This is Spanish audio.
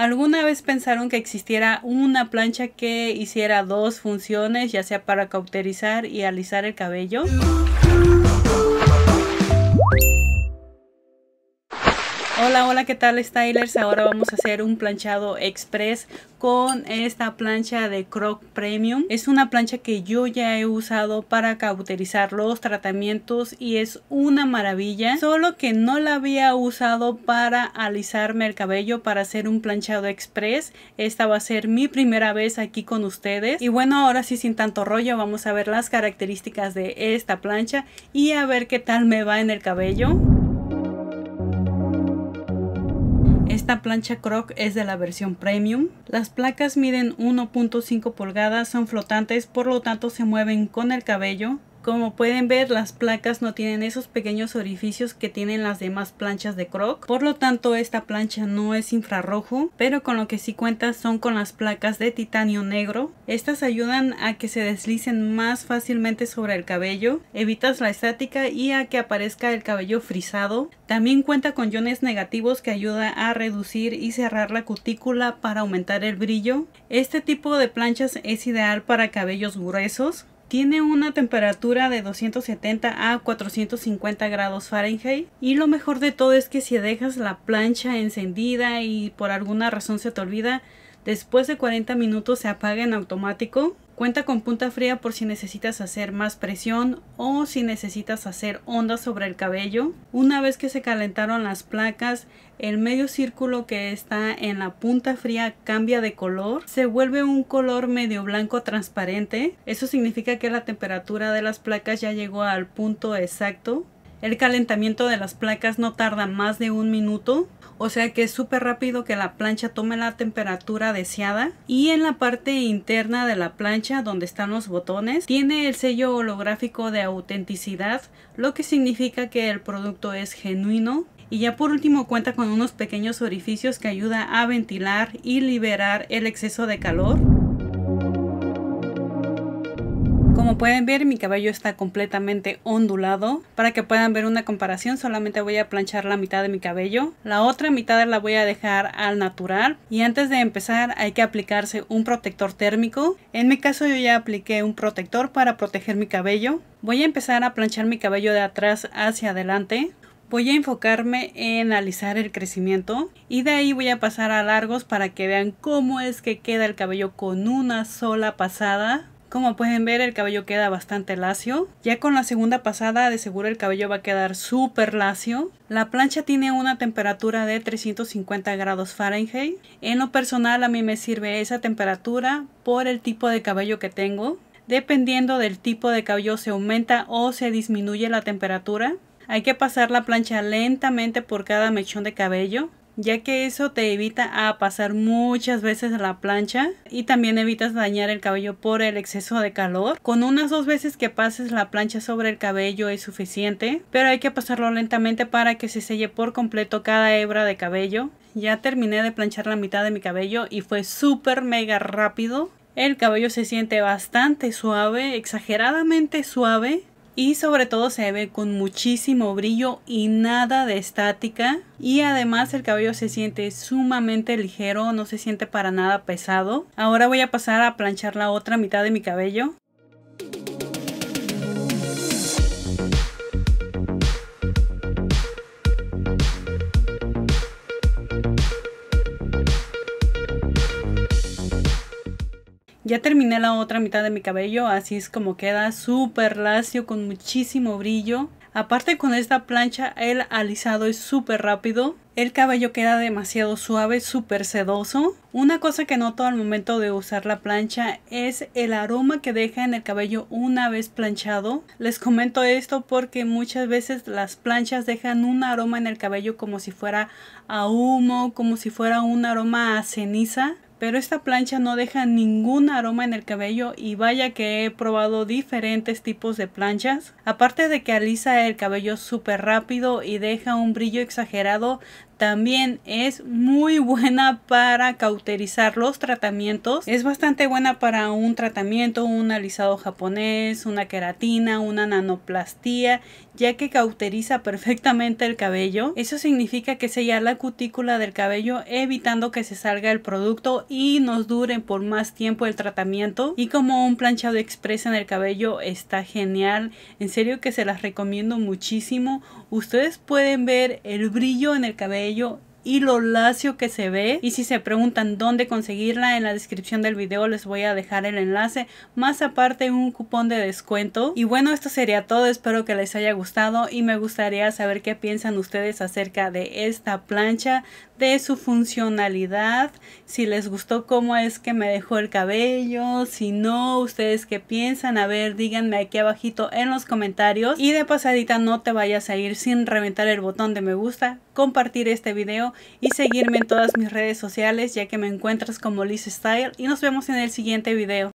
¿Alguna vez pensaron que existiera una plancha que hiciera dos funciones, ya sea para cauterizar y alisar el cabello? Hola, hola, ¿qué tal stylers? Ahora vamos a hacer un planchado express con esta plancha de Croc Premium. Es una plancha que yo ya he usado para cauterizar los tratamientos y es una maravilla. Solo que no la había usado para alisarme el cabello para hacer un planchado express. Esta va a ser mi primera vez aquí con ustedes. Y bueno, ahora sí sin tanto rollo vamos a ver las características de esta plancha y a ver qué tal me va en el cabello. Esta plancha croc es de la versión premium. Las placas miden 1.5 pulgadas, son flotantes, por lo tanto se mueven con el cabello. Como pueden ver, las placas no tienen esos pequeños orificios que tienen las demás planchas de croc. Por lo tanto, esta plancha no es infrarrojo, pero con lo que sí cuenta son con las placas de titanio negro. Estas ayudan a que se deslicen más fácilmente sobre el cabello, evitas la estática y a que aparezca el cabello frisado. También cuenta con iones negativos que ayuda a reducir y cerrar la cutícula para aumentar el brillo. Este tipo de planchas es ideal para cabellos gruesos tiene una temperatura de 270 a 450 grados Fahrenheit y lo mejor de todo es que si dejas la plancha encendida y por alguna razón se te olvida, después de 40 minutos se apaga en automático Cuenta con punta fría por si necesitas hacer más presión o si necesitas hacer ondas sobre el cabello. Una vez que se calentaron las placas, el medio círculo que está en la punta fría cambia de color, se vuelve un color medio blanco transparente. Eso significa que la temperatura de las placas ya llegó al punto exacto el calentamiento de las placas no tarda más de un minuto, o sea que es súper rápido que la plancha tome la temperatura deseada. Y en la parte interna de la plancha donde están los botones tiene el sello holográfico de autenticidad, lo que significa que el producto es genuino. Y ya por último cuenta con unos pequeños orificios que ayuda a ventilar y liberar el exceso de calor. Como pueden ver mi cabello está completamente ondulado. Para que puedan ver una comparación solamente voy a planchar la mitad de mi cabello. La otra mitad la voy a dejar al natural. Y antes de empezar hay que aplicarse un protector térmico. En mi caso yo ya apliqué un protector para proteger mi cabello. Voy a empezar a planchar mi cabello de atrás hacia adelante. Voy a enfocarme en alisar el crecimiento y de ahí voy a pasar a largos para que vean cómo es que queda el cabello con una sola pasada. Como pueden ver el cabello queda bastante lacio. Ya con la segunda pasada de seguro el cabello va a quedar súper lacio. La plancha tiene una temperatura de 350 grados Fahrenheit. En lo personal a mí me sirve esa temperatura por el tipo de cabello que tengo. Dependiendo del tipo de cabello se aumenta o se disminuye la temperatura. Hay que pasar la plancha lentamente por cada mechón de cabello ya que eso te evita a pasar muchas veces la plancha y también evitas dañar el cabello por el exceso de calor. Con unas dos veces que pases la plancha sobre el cabello es suficiente, pero hay que pasarlo lentamente para que se selle por completo cada hebra de cabello. Ya terminé de planchar la mitad de mi cabello y fue súper mega rápido. El cabello se siente bastante suave, exageradamente suave y sobre todo se ve con muchísimo brillo y nada de estática y además el cabello se siente sumamente ligero no se siente para nada pesado ahora voy a pasar a planchar la otra mitad de mi cabello Ya terminé la otra mitad de mi cabello, así es como queda súper lacio con muchísimo brillo. Aparte con esta plancha el alisado es súper rápido, el cabello queda demasiado suave, super sedoso. Una cosa que noto al momento de usar la plancha es el aroma que deja en el cabello una vez planchado. Les comento esto porque muchas veces las planchas dejan un aroma en el cabello como si fuera a humo, como si fuera un aroma a ceniza pero esta plancha no deja ningún aroma en el cabello y vaya que he probado diferentes tipos de planchas. Aparte de que alisa el cabello súper rápido y deja un brillo exagerado, también es muy buena para cauterizar los tratamientos. Es bastante buena para un tratamiento, un alisado japonés, una queratina, una nanoplastía, ya que cauteriza perfectamente el cabello. Eso significa que sella la cutícula del cabello evitando que se salga el producto y nos dure por más tiempo el tratamiento. Y como un planchado express en el cabello está genial. En serio que se las recomiendo muchísimo. Ustedes pueden ver el brillo en el cabello y yo y lo lacio que se ve y si se preguntan dónde conseguirla en la descripción del video les voy a dejar el enlace más aparte un cupón de descuento y bueno esto sería todo espero que les haya gustado y me gustaría saber qué piensan ustedes acerca de esta plancha de su funcionalidad si les gustó cómo es que me dejó el cabello si no ustedes qué piensan a ver díganme aquí abajito en los comentarios y de pasadita no te vayas a ir sin reventar el botón de me gusta compartir este video y seguirme en todas mis redes sociales ya que me encuentras como Liz Style y nos vemos en el siguiente video.